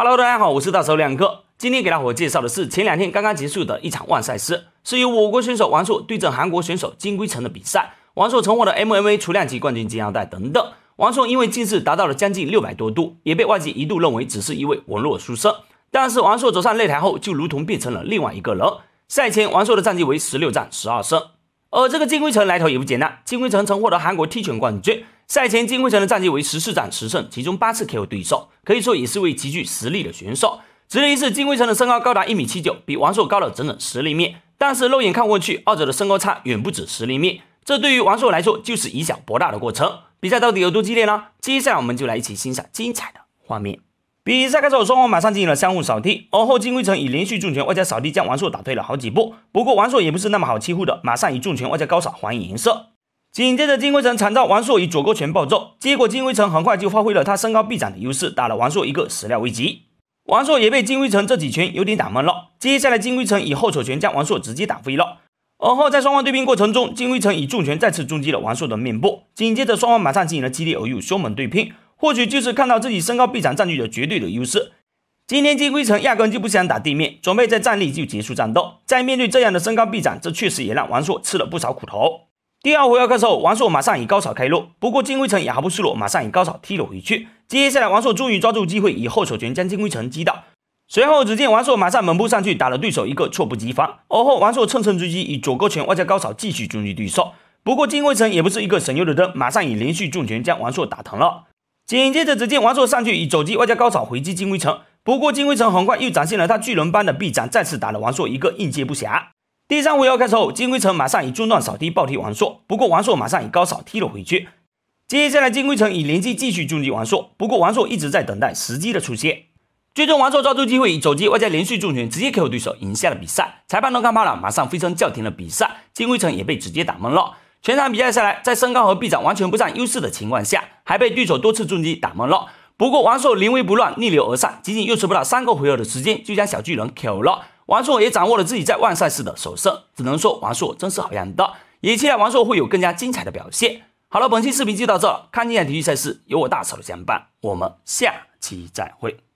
Hello，大家好，我是大手亮哥。今天给大伙介绍的是前两天刚刚结束的一场万赛事，是由我国选手王硕对阵韩国选手金圭成的比赛。王硕曾获得 MMA 雏量级冠军金腰带等等。王硕因为近视达到了将近六百多度，也被外界一度认为只是一位文弱书生。但是王硕走上擂台后就如同变成了另外一个人。赛前，王硕的战绩为十六战十二胜。而这个金圭成来头也不简单，金圭成曾获得韩国踢拳冠军。赛前金辉城的战绩为十四战十胜，其中八次 KO 对手，可以说也是位极具实力的选手。值得一提是，金辉城的身高高达一米七九，比王硕高了整整十厘米。但是肉眼看过去，二者的身高差远不止十厘米，这对于王硕来说就是以小博大的过程。比赛到底有多激烈呢？接下来我们就来一起欣赏精彩的画面。比赛开始后，双方马上进行了相互扫踢，而后金辉城以连续重拳外加扫踢将王硕打退了好几步。不过王硕也不是那么好欺负的，马上以重拳外加高扫还以颜色。紧接着，金辉城惨遭王朔以左勾拳暴揍，结果金辉城很快就发挥了他身高臂展的优势，打了王朔一个始料未及。王硕也被金辉城这几拳有点打懵了。接下来，金辉城以后手拳将王硕直接打飞了。而后，在双方对拼过程中，金辉城以重拳再次重击了王硕的面部。紧接着，双方马上进行了激烈而又凶猛对拼。或许就是看到自己身高臂展占据着绝对的优势，今天金辉城压根就不想打地面，准备在站立就结束战斗。在面对这样的身高臂展，这确实也让王硕吃了不少苦头。第二回合开始后，王硕马上以高扫开路，不过金辉城也毫不示弱，马上以高扫踢了回去。接下来，王硕终于抓住机会，以后手拳将金辉城击倒。随后，只见王硕马上猛扑上去，打了对手一个措不及防。而后，王硕乘胜追击，以左勾拳外加高扫继续重击对手。不过，金辉城也不是一个省油的灯，马上以连续重拳将王硕打疼了。紧接着，只见王硕上去以肘击外加高扫回击金辉城。不过，金辉城很快又展现了他巨人般的臂展，再次打了王硕一个应接不暇。第三回合开始后，金龟城马上以中段扫踢暴踢王硕，不过王硕马上以高扫踢了回去。接下来金龟城以连续继续重击王硕，不过王硕一直在等待时机的出现。最终王硕抓住机会以肘击外加连续重拳直接 KO 对手，赢下了比赛。裁判都看怕了，马上飞身叫停了比赛。金龟城也被直接打懵了。全场比赛下来，在身高和臂展完全不占优势的情况下，还被对手多次重击打懵了。不过王硕临危不乱，逆流而上，仅仅用出不到三个回合的时间就将小巨人 KO 了。王硕也掌握了自己在万赛事的首胜，只能说王硕真是好样的，也期待王硕会有更加精彩的表现。好了，本期视频就到这，看精彩体育赛事有我大嫂的相伴，我们下期再会。